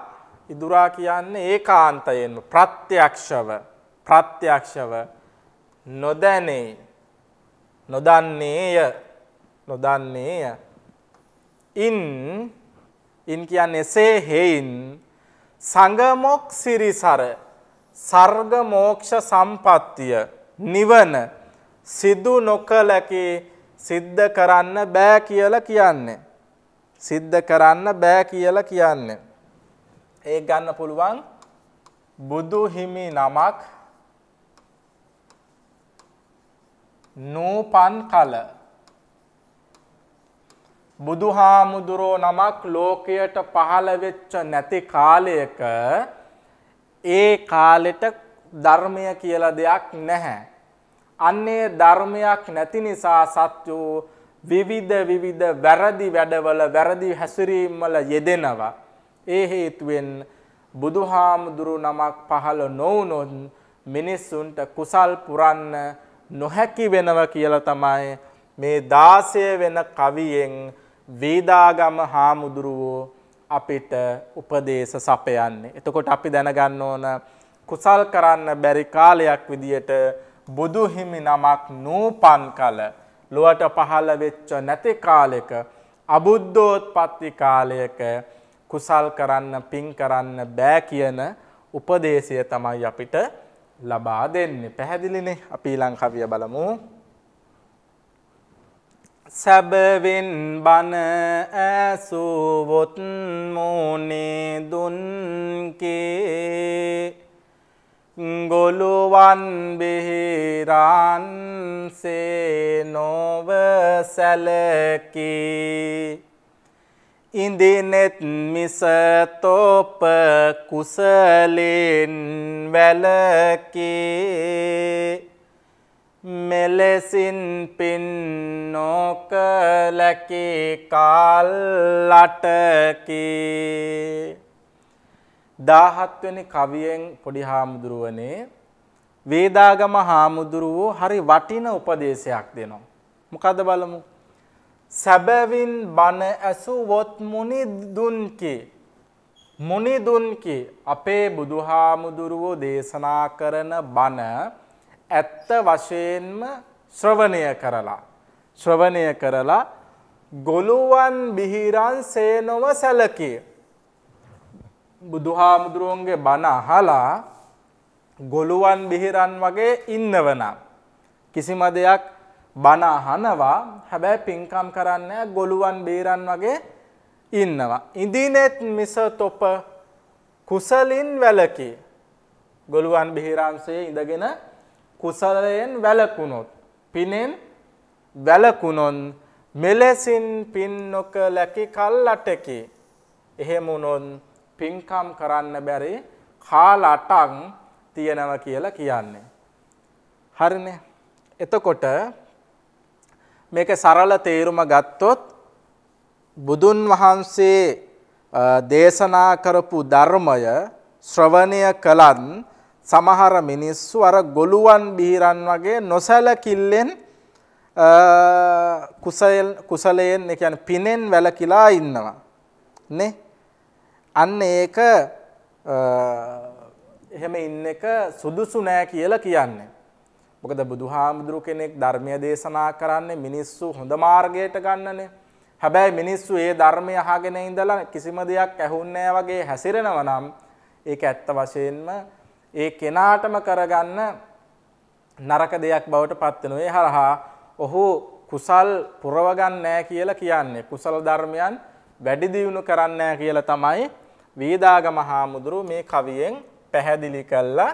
ඉඳුරා කියන්නේ ඒකාන්තයෙන්ම ප්‍රත්‍යක්ෂව ප්‍රත්‍යක්ෂව නොදැනේ නොදන්නේය නොදන්නේය. ඉන් ඉන් කියන්නේ එසේ හේයින් සංගමොක් සිරිසර සර්ග මෝක්ෂ සම්පත්තිය නිවන සිදු නොකලකි සිද්ධ කරන්න බෑ කියලා කියන්නේ. සිද්ධ කරන්න බෑ කියලා කියන්නේ. ඒ ගන්න පුළුවන් බුදු හිමි නමක් නූපන් කල බුදුහාමුදුරෝ නමක් ලෝකයට පහළ වෙච්ච නැති කාලයක ඒ කාලෙට ධර්මය කියලා දෙයක් නැහැ. අන්නේ ධර්මයක් නැති නිසා සත්‍යෝ විවිධ විවිධ වැරදි වැඩවල වැරදි හැසිරීම් වල යෙදෙනවා. ඒ හේතුවෙන් බුදුහාමුදුරු නමක් පහළ නොවුනොත් මිනිස්සුන්ට කුසල් පුරන්න නොහැකි වෙනවා කියලා තමයි මේ 16 වෙන කවියෙන් වේදාගම හාමුදුරුවෝ අපිට උපදේශ සපයන්නේ. එතකොට අපි දැනගන්න ඕන කුසල් කරන්න බැරි කාලයක් විදියට බුදු හිමි නමක් නූපන් කල ලොවට පහළ වෙච්ච නැති කාලෙක අබුද්ධෝත්පත්ති කාලයක කුසල් කරන්න පින් කරන්න බෑ කියන උපදේශය තමයි අපිට ලබා දෙන්නේ. පැහැදිලිනේ? අපි ඊළඟ කවිය බලමු. සැබවින් බන ඇසුවොත් මූනේ දුන්කේ ගොළුවන් බිහිරන්සේ නොව සැලකී ඉඳිනෙත් මිස තෝප කුසලෙන් වැලකේ මෙලෙසින් පින් නෝක ලැකි කාල්ලටකි දාහත්වනි කවියෙන් පොඩි හාමුදුරුවනේ වේදාගම හාමුදුරුවෝ හරි වටින උපදේශයක් දෙනවා. මොකද බලමු. සැබැවින් බණ ඇසුවොත් මුනිදුන්කි මුනිදුන්කි අපේ බුදුහාමුදුරුවෝ දේශනා කරන බණ ඇත්ත වශයෙන්ම ශ්‍රවණය කරලා ශ්‍රවණය කරලා ගොළුවන් බිහිරන් සේනොව සැලකිය බුදුහාමුදුරුවන්ගේ බණ අහලා ගොළුවන් බිහිරන් වගේ ඉන්නවනම් කිසිම දෙයක් බණ අහනවා හැබැයි පින්කම් කරන්නේ ගොළුවන් බිහිරන් වගේ ඉන්නවා ඉඳිනෙත් මිස තොප කුසලින් වැලකී ගොළුවන් බිහිරන්සේ ඉඳගෙන කුසලයෙන් වැළකුණොත් පිනෙන් වැළකුණොන් මෙලෙසින් පින් නොකලකි කල්ලටකි එහෙම වුණොත් පින්කම් කරන්න බැරි කාල අටක් තියෙනවා කියලා කියන්නේ හරිනේ එතකොට මේක සරල තේරුම ගත්තොත් බුදුන් වහන්සේ දේශනා කරපු ධර්මය ශ්‍රවණය කලන් සමහර මිනිස්සු අර ගොළුවන් බිහිරන් වගේ නොසැලකිල්ලෙන් කුසල කුසලයෙන් ඒ කියන්නේ පිනෙන් වැළකීලා ඉන්නවා නේ අන්න ඒක එහෙම ඉන්න එක සුදුසු නෑ කියලා කියන්නේ මොකද බුදුහාමුදුරු කෙනෙක් ධර්මය දේශනා කරන්නේ මිනිස්සු හොඳ මාර්ගයට ගන්නනේ හැබැයි මිනිස්සු ඒ ධර්මය අහගෙන ඉඳලා කිසිම දෙයක් ඇහුන්නේ වගේ හැසිරෙනවා නම් ඒක ඇත්ත වශයෙන්ම ඒ කෙනාටම කරගන්න නරක දෙයක් බවට පත් වෙනවා. ඒ හරහා ඔහු කුසල් පුරවගන්නේ නැහැ කියලා කියන්නේ. කුසල ධර්මයන් වැඩි දියුණු කරන්නේ නැහැ කියලා තමයි වේදාගම හාමුදුරුව මේ කවියෙන් පැහැදිලි කළා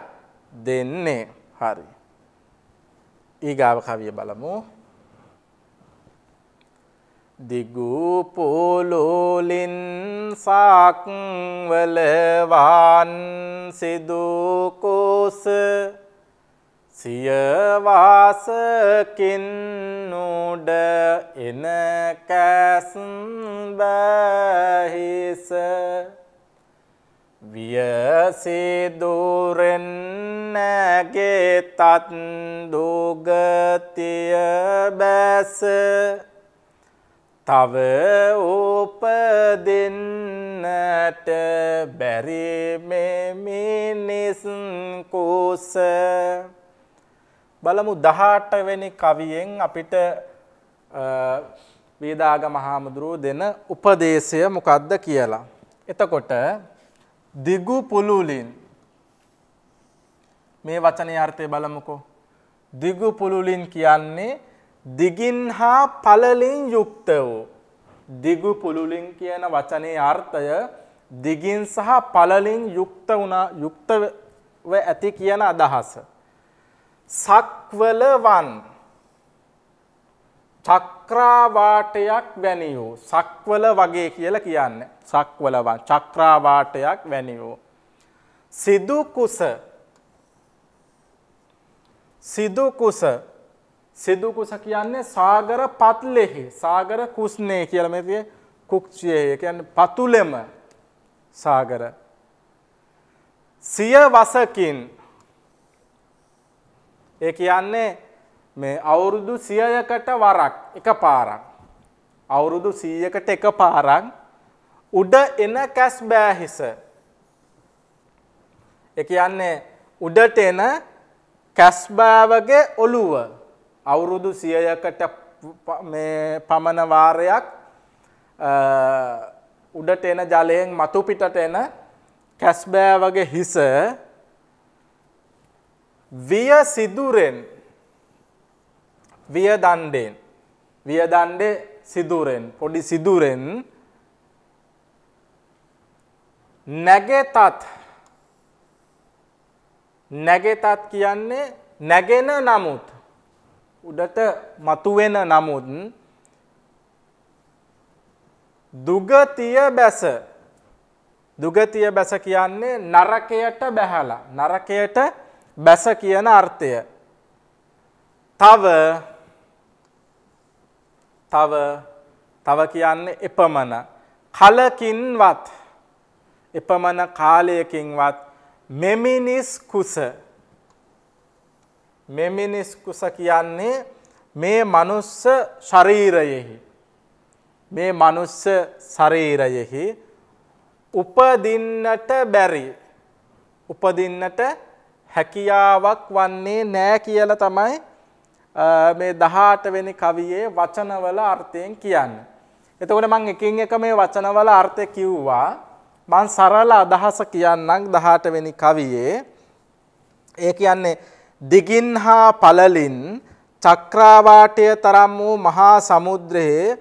දෙන්නේ. හරි. ඊගාව කවිය බලමු. දිගු පොළොලින් සක්වල වන් සිදු කුස සිය වාසකින් නුඩ එන කැස් බහිස වියසේ දුරෙන් නැගේ තත් දුගතිය බැස තව උපදින්නට බැරිමෙමිනිස් කුස බලමු 18 වෙනි කවියෙන් අපිට වේදාගම හාමුදුරුව දෙන උපදේශය මොකක්ද කියලා. එතකොට දිගු පුලුලින් මේ වචනේ අර්ථය බලමුකෝ. දිගු පුලුලින් කියන්නේ දිගින් හා පළලින් යුක්ත වූ. දිගු පුළුලින් කියන වචනේ අර්ථය දිගින් සහ පළලින් යුක්ත වුණා යුක්තව ඇති කියන අදහස. සක්වල වන් චක්‍රාවාටයක් වැනි වූ සක්වල වගේ කියලා කියන්නේ. සක්වල වන් චක්‍රාවාටයක් වැනි වූ. සිදු කුස සිදු කුස සිදු කුස කියන්නේ සාගර පත්ලෙහි සාගර කුස්නේ කියලා මේකේ කුක්ෂියේ කියන්නේ පතුලෙම සාගර සිය වසකින් ඒ කියන්නේ මේ අවුරුදු 100කට වරක් එකපාරක් අවුරුදු 100කට එකපාරක් උඩ එන කැස් බෑහිස ඒ කියන්නේ උඩට එන කැස් බෑවගේ ඔළුව අවුරුදු සියයකට පමණ වාරයක් උඩට එන ජලයෙන් මතු පිටට එන කැස්බෑ වගේ හිස විය සිදුරෙන් විය දණ්ඩෙන් විය දණ්ඩේ සිදුරෙන් පොඩි සිදුරෙන් නැගෙතත් නැගෙතත් කියන්නේ නැගෙන නමුත් උඩට මතුවෙන නමුත් දුගතිය බැස දුගතිය බැස කියන්නේ නරකයට බැහැලා නරකයට බැස කියන අර්ථය තව තව තව කියන්නේ එපමණ කලකින්වත් එපමණ කාලයකින්වත් මෙමිනිස් කුස මෙමිනිස් කුස කියන්නේ මේ මනුස්ස ශරීරයෙහි මේ මනුස්ස ශරීරයෙහි උපදින්නට බැරි උපදින්නට හැකියාවක් වන්නේ නෑ කියලා තමයි මේ 18 වෙනි කවියේ වචනවල අර්ථයෙන් කියන්නේ. එතකොට මම එකින් එක මේ වචනවල අර්ථය කිව්වා. මම සරල අදහස කියන්නම් 18 වෙනි කවියේ. ඒ කියන්නේ දිගින් හා පළලින් චක්‍රාවාටය තරම් වූ මහා සමුද්‍රයේ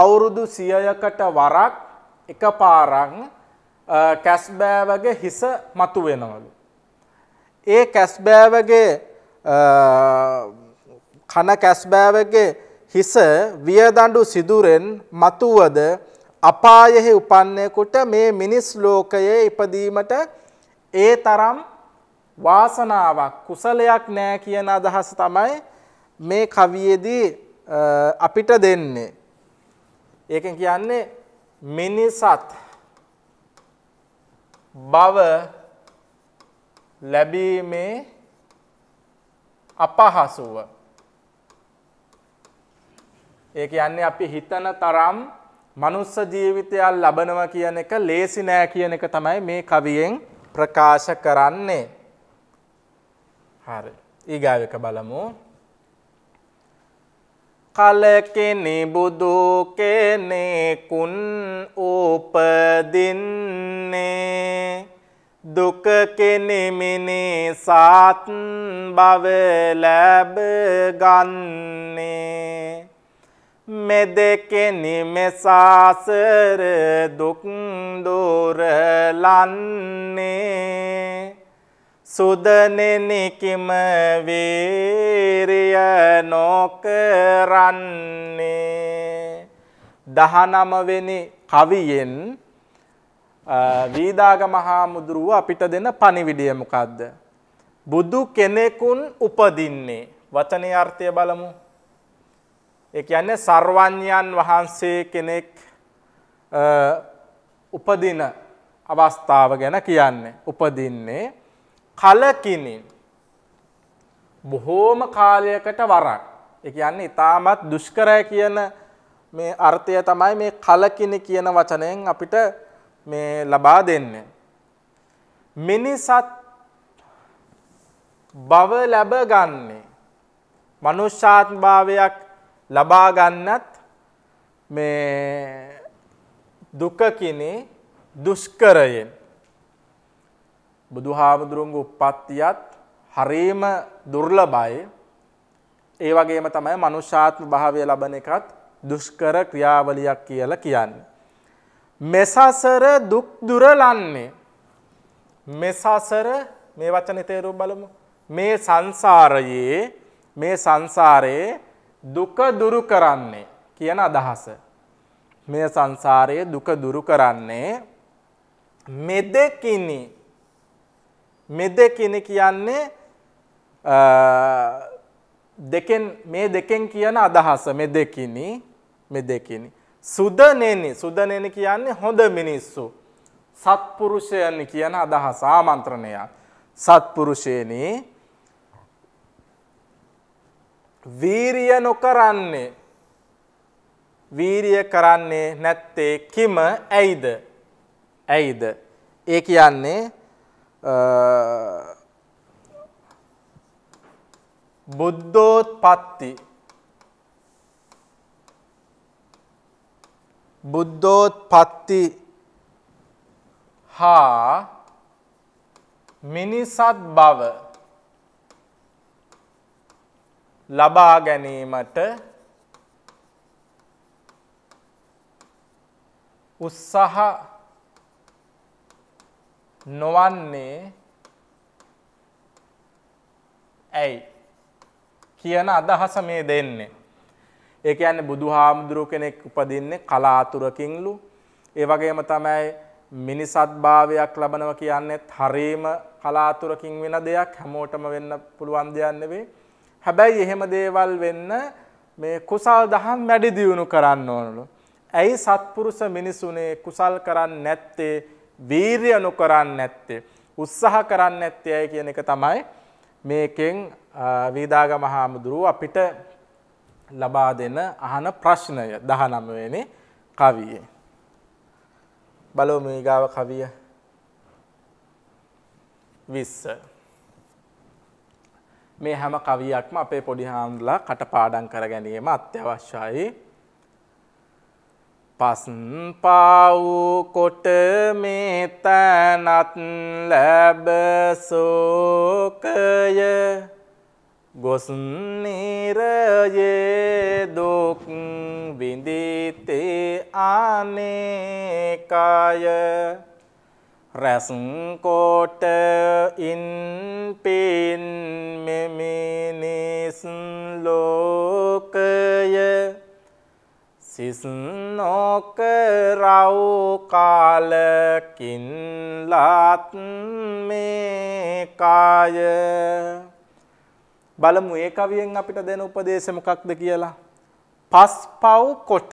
අවුරුදු 100කට වරක් එකපාරක් කැස්බෑවගේ හිස මතුවෙනවලු. ඒ කැස්බෑවගේ කන කැස්බෑවගේ හිස වියදඬු සිදුරෙන් මතුවද අපායෙහි උපන්නේකොට මේ මිනිස් ලෝකයේ ඉපදීමට ඒ තරම් වාසනාවක් කුසලයක් නෑ කියන අදහස තමයි මේ කවියේදී අපිට දෙන්නේ. ඒකෙන් කියන්නේ මිනිසත් බව ලැබීමේ අපහසුව. ඒ කියන්නේ අපි හිතන තරම් මනුස්ස ජීවිතයක් ලබනවා කියන එක ලේසි නෑ කියන එක තමයි මේ කවියෙන් ප්‍රකාශ කරන්නේ. හරි. ඊගාව එක බලමු. කලකෙනි බුදු කෙනෙකුන් උපදින්නේ දුක කෙනෙමිනේ සාත් බව ලැබ ගන්නේ මෙදකෙනි මෙසාසර දුක් දොරලන්නේ සුදනෙනෙකිම වීරිය නොකරන්නේ දහනමවෙනි කවියෙන් වීදාග මහා මුදුරුව අපිට දෙන පණිවිඩිය මොකද්ද බුදු කෙනෙකුන් උපදින්නේ වචනේ අර්ථය බලමු ඒ කියන්නේ සර්වඥයන් වහන්සේ කෙනෙක් උපදින අවස්ථාව ගැන කියන්නේ උපදින්නේ කලකිනින් බොහෝම කාලයකට වරක් ඒ කියන්නේ ඊටමත් දුෂ්කරය කියන මේ අර්ථය තමයි මේ කලකිනි කියන වචනයෙන් අපිට මේ ලබා දෙන්නේ මිනිසත් බව ලැබගන්නේ මනුෂ්‍යාත්භාවයක් ලබා ගන්නත් මේ දුකකිනේ දුෂ්කරයෙන් බුදු හාමුදුරුවන්ගේ උප්පත්තියත් හරීම දුර්ලභයි. ඒ වගේම තමයි මනුෂ්‍යාත්ම භාවය ලබන එකත් දුෂ්කර ක්‍රියාවලියක් කියලා කියන්නේ. මෙසසර දුක් දුරලන්නේ මෙසසර මේ වචනේ තේරුම් බලමු. මේ සංසාරයේ මේ සංසාරයේ දුක දුරු කරන්නේ කියන අදහස. මේ සංසාරයේ දුක දුරු කරන්නේ මෙදෙකිනි මෙදකින කියන්නේ දෙකෙන් මේ දෙකෙන් කියන අදහස මෙදකිනි මෙදකිනි සුදනෙනි සුදනෙනි කියන්නේ හොඳ මිනිස්සු සත්පුරුෂයන් කියන අදහස ආමන්ත්‍රණයක් සත්පුරුෂයනි වීරිය නොකරන්නේ වීරිය කරන්නේ නැත්තේ කිම ඇයිද ඇයිද ඒ කියන්නේ බුද්ධෝත් පත්ති බුද්ධෝත් පත්ති හා මිනිසත් බව ලබා ගැනීමට උත්සාහ නොවන්නේ ඇයි කියන අදහස මේ දෙන්නේ. ඒ කියන්නේ බුදුහාමුදුරු කෙනෙක් උපදින්නේ කලාතුරකින්ලු. ඒ වගේම තමයි මිනිසත් භාවයක් ලබනවා කියන්නේ හරීම කලාතුරකින් වෙන දෙයක් හැමෝටම වෙන්න පුළුවන් දෙයක් නෙවෙයි. හැබැයි එහෙම දේවල් වෙන්න මේ කුසල් දහම් වැඩි දියුණු කරන්න ඕනලු. ඇයි සත්පුරුෂ මිනිසුනේ කුසල් කරන්නේ නැත්තේ? වීරිය නොකරන්නේ නැත්තේ උත්සාහ කරන්නේ නැත්තේ ඇයි කියන එක තමයි මේකෙන් වීදාගම හාමුදුරුව අපිට ලබා දෙන අහන ප්‍රශ්නය 19 වෙනි කවියේ බලමු ඊගාව කවිය 20 මේ හැම කවියක්ම අපේ පොඩි හාමුදුරලා කටපාඩම් කර ගැනීම අත්‍යවශ්‍යයි පස්පාවුකොට මෙතැනත් ලැබසෝකය ගොස්නිරයේ දුක් විඳිතේ අනේකාය රැසුන්කොට ඉන් පින් මෙමිනිස් ලෝකය සිස් නොකරව් කාලකින් ලත් මේ කාය බලමු ඒ කවියෙන් අපිට දෙන උපදේශය මොකක්ද කියලා පස් පව් කොට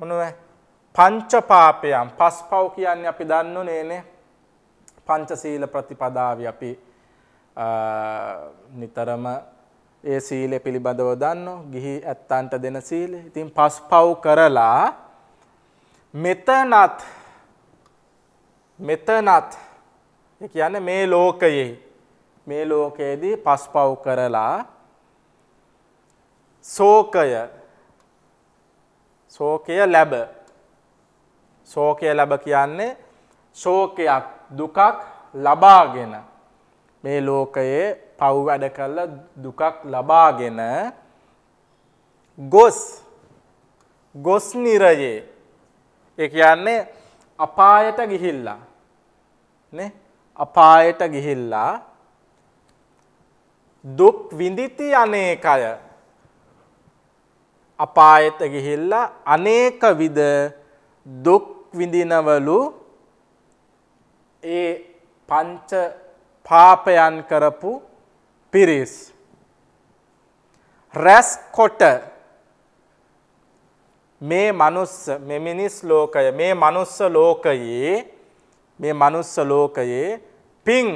මොනුව පංච පාපයම් පස් පව් කියන්නේ අපි දන්නු නේනේ පංචසීල ප්‍රතිපදාව අපි නිතරම ඒ සීලය පිළිබඳව දන්නෝ ගිහි ඇත්තන්ට දෙන සීලය. ඉතින් පස්පව් කරලා මෙතනත් මෙතනත් ඒ කියන්නේ මේ ලෝකයේ මේ ලෝකයේදී පස්පව් කරලා ශෝකය ශෝකය ලැබ ශෝකය ලැබ කියන්නේ ශෝකයක් දුකක් ලබාගෙන මේ ලෝකයේ පව් වැඩ කරලා දුකක් ලබාගෙන ගොස් ගොස් නිරයේ ඒ කියන්නේ අපායට ගිහිල්ලා නේ අපායට ගිහිල්ලා දුක් විඳಿತಿ අනේකය අපායට ගිහිල්ලා අනේක විද දුක් විඳිනවලු ඒ පංච පාපයන් කරපු පිරිස් රැස් කොට මේ මනුස්ස මේ මිනිස් ලෝකය මේ මනුස්ස ලෝකයේ මේ මනුස්ස ලෝකයේ පිං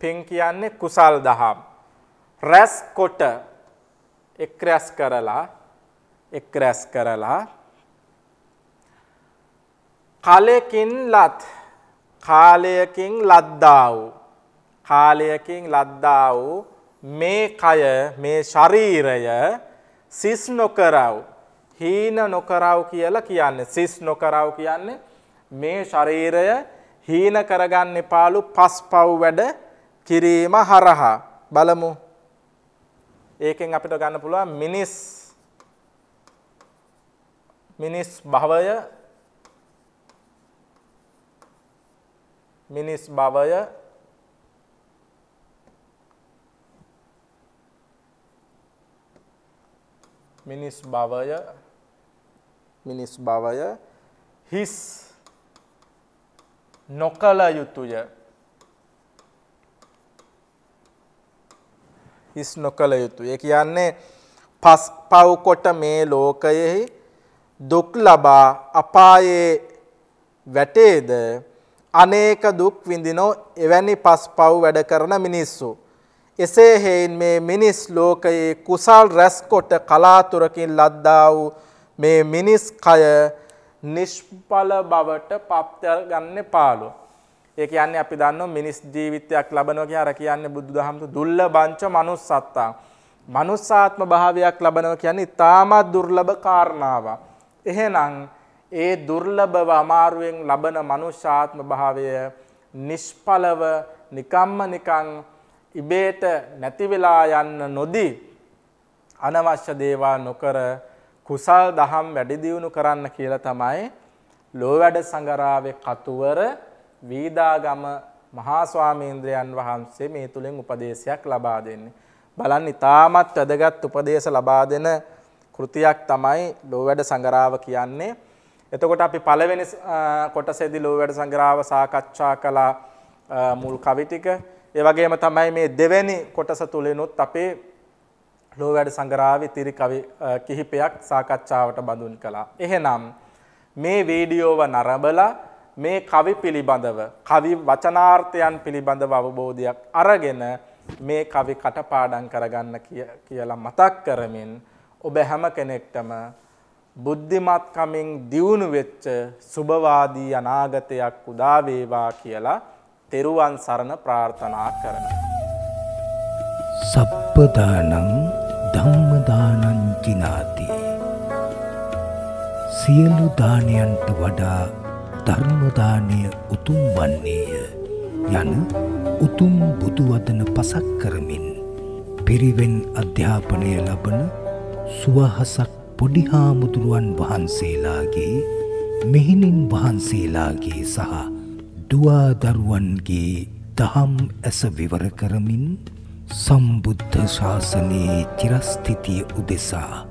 පිං කියන්නේ කුසල් දහම් රැස් කොට එක් රැස් කරලා එක් රැස් කරලා කලකින් ලත් කාලයකින් ලද්දා වූ කාලයකින් ලද්දා වූ මේ කය මේ ශරීරය සිස් නොකරව හීන නොකරව කියලා කියන්නේ සිස් නොකරව කියන්නේ මේ ශරීරය හීන කරගන්න පාලු පස්පව් වැඩ කිරීම හරහා බලමු ඒකෙන් අපිට ගන්න පුළුවන් මිනිස් මිනිස් භවය මිනිස් භවය මිනිස් භවය මිනිස් භවය හිස් නොකල යුතුය හිස් නොකල යුතුය කියන්නේ පස් පව් කොට මේ ලෝකයෙහි දුක් ලබා අපායේ වැටේද අනේක දුක් විඳිනෝ එවැනි පස් පව් වැඩ කරන මිනිස්සු එසේ හේයින් මේ මිනිස් ලෝකයේ කුසල් රැස්කොට කලාතුරකින් ලද්දා වූ මේ මිනිස් කය නිෂ්ඵල බවට පත් ගන්න පාළු. ඒ කියන්නේ අපි දන්නවා මිනිස් ජීවිතයක් ලබනවා කියලා අර කියන්නේ බුදුදහම දුර්ලභංච manussත්තා. manussාත්ම භාවයක් ලබනවා කියන්නේ ඉතාමත් දුර්ලභ කාරණාවක්. එහෙනම් ඒ දුර්ලභව අමාරුවෙන් ලබන මනුෂ්‍යාත්ම භාවය නිෂ්ඵලව නිකම්ම නිකං ඉබේට නැති වෙලා යන්න නොදී අනවශ්‍ය දේවල් නොකර කුසල් දහම් වැඩි දියුණු කරන්න කියලා තමයි ලෝවැඩ සංගරාවේ කතුවර වීදාගම මහා ස්වාමීන්ද්‍රයන් වහන්සේ මේ තුලින් උපදේශයක් ලබා දෙන්නේ. බලන්න ඉතාමත් වැදගත් උපදේශ ලබා දෙන කෘතියක් තමයි ලෝවැඩ සංගරාව කියන්නේ. එතකොට අපි පළවෙනි කොටසේදී ලෝවැඩ සංගරාව සාකච්ඡා කළ මුල් කවි ටික ඒ වගේම තමයි මේ දෙවැනි කොටස තුලිනුත් අපේ ලෝ වැඩ සංගරාවේ තිරි කවි කිහිපයක් සාකච්ඡාවට බඳුන් කළා. එහෙනම් මේ වීඩියෝව නරඹලා මේ කවි පිළිබඳව කවි වචනාර්ථයන් පිළිබඳව අවබෝධයක් අරගෙන මේ කවි කටපාඩම් කරගන්න කියලා මතක් කරමින් ඔබ හැම කෙනෙක්ටම බුද්ධිමත්කමින් දියුණු වෙච්ච සුබවාදී අනාගතයක් උදා වේවා කියලා තෙරුවන් සරණ ප්‍රාර්ථනා කරන. සප්පදානං ධම්මදානංචිනාති සියලු දානයන්ට වඩා ධර්මදානය උතුම් වන්නේය යන උතුම් බුදුවදන පසක් කරමින් පිරිවෙන් අධ්‍යාපනය ලබන සුවහසක් පොඩිහාමුදුරුවන් වහන්සේලාගේ මෙහිණින් වහන්සේලාගේ සහ දුවා දරුවන්ගේ දහම් ඇස විවර කරමින් සම්බුද්ධ ශාසනයේ චිරස්ථිතිය උදෙසා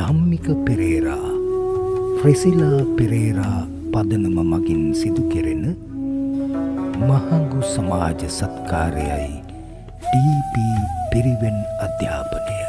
ධම්මික පෙරේරා ෆ්‍රෙසිලා පෙරේරා පදනම මගින් සිදු කෙරෙන මහඟු සමාජ සත්කාරයයි ඩීපී පිරිවෙන් අධ්‍යාපනය